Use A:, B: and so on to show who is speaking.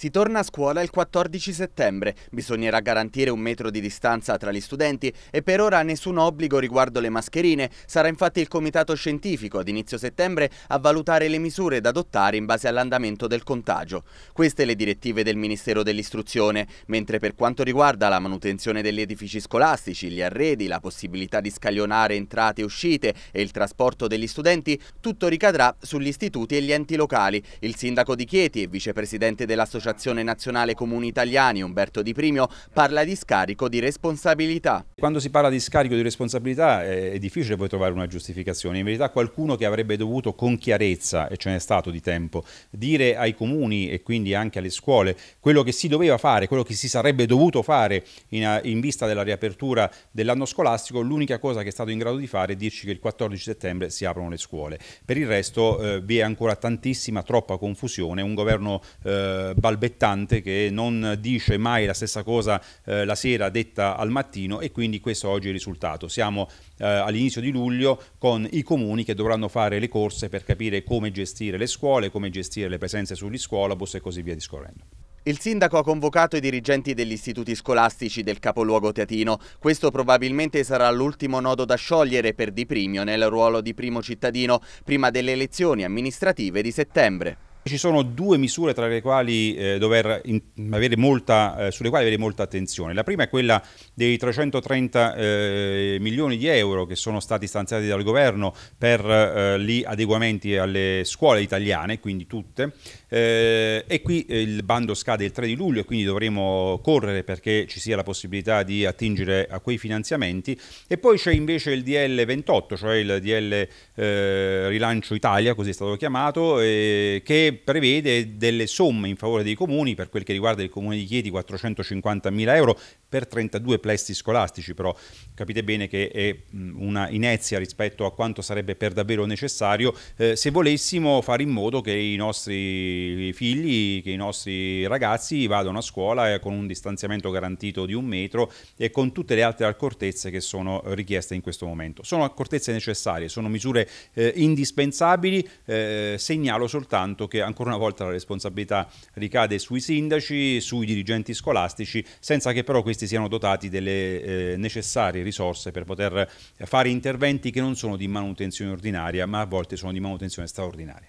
A: Si torna a scuola il 14 settembre, bisognerà garantire un metro di distanza tra gli studenti e per ora nessun obbligo riguardo le mascherine, sarà infatti il comitato scientifico ad inizio settembre a valutare le misure da adottare in base all'andamento del contagio. Queste le direttive del Ministero dell'Istruzione, mentre per quanto riguarda la manutenzione degli edifici scolastici, gli arredi, la possibilità di scaglionare entrate e uscite e il trasporto degli studenti, tutto ricadrà sugli istituti e gli enti locali. Il sindaco di Chieti e vicepresidente dell'associazione dell'Associazione Nazionale Comuni Italiani, Umberto Di Primio, parla di scarico di responsabilità.
B: Quando si parla di scarico di responsabilità è difficile poi trovare una giustificazione. In verità qualcuno che avrebbe dovuto con chiarezza, e ce n'è stato di tempo, dire ai comuni e quindi anche alle scuole quello che si doveva fare, quello che si sarebbe dovuto fare in, in vista della riapertura dell'anno scolastico, l'unica cosa che è stato in grado di fare è dirci che il 14 settembre si aprono le scuole. Per il resto eh, vi è ancora tantissima, troppa confusione, un governo eh, balbetto balbettante che non dice mai la stessa cosa eh, la sera detta al mattino e quindi questo oggi è il risultato. Siamo eh, all'inizio di luglio con i comuni che dovranno fare le corse per capire come gestire le scuole, come gestire le presenze sugli scuolabus e così via
A: discorrendo. Il sindaco ha convocato i dirigenti degli istituti scolastici del capoluogo teatino. Questo probabilmente sarà l'ultimo nodo da sciogliere per Di Primio nel ruolo di primo cittadino prima delle elezioni amministrative di settembre.
B: Ci sono due misure tra le quali, eh, dover avere molta, eh, sulle quali avere molta attenzione. La prima è quella dei 330 eh, milioni di euro che sono stati stanziati dal governo per eh, gli adeguamenti alle scuole italiane, quindi tutte. Eh, e qui eh, il bando scade il 3 di luglio e quindi dovremo correre perché ci sia la possibilità di attingere a quei finanziamenti. E poi c'è invece il DL 28, cioè il DL Rilancio Italia, così è stato chiamato, che prevede delle somme in favore dei comuni, per quel che riguarda il comune di Chieti 450 mila euro, per 32 plessi scolastici, però capite bene che è una inezia rispetto a quanto sarebbe per davvero necessario eh, se volessimo fare in modo che i nostri figli, che i nostri ragazzi vadano a scuola eh, con un distanziamento garantito di un metro e con tutte le altre accortezze che sono richieste in questo momento. Sono accortezze necessarie, sono misure eh, indispensabili, eh, segnalo soltanto che ancora una volta la responsabilità ricade sui sindaci, sui dirigenti scolastici, senza che però questi questi siano dotati delle eh, necessarie risorse per poter fare interventi che non sono di manutenzione ordinaria ma a volte sono di manutenzione straordinaria.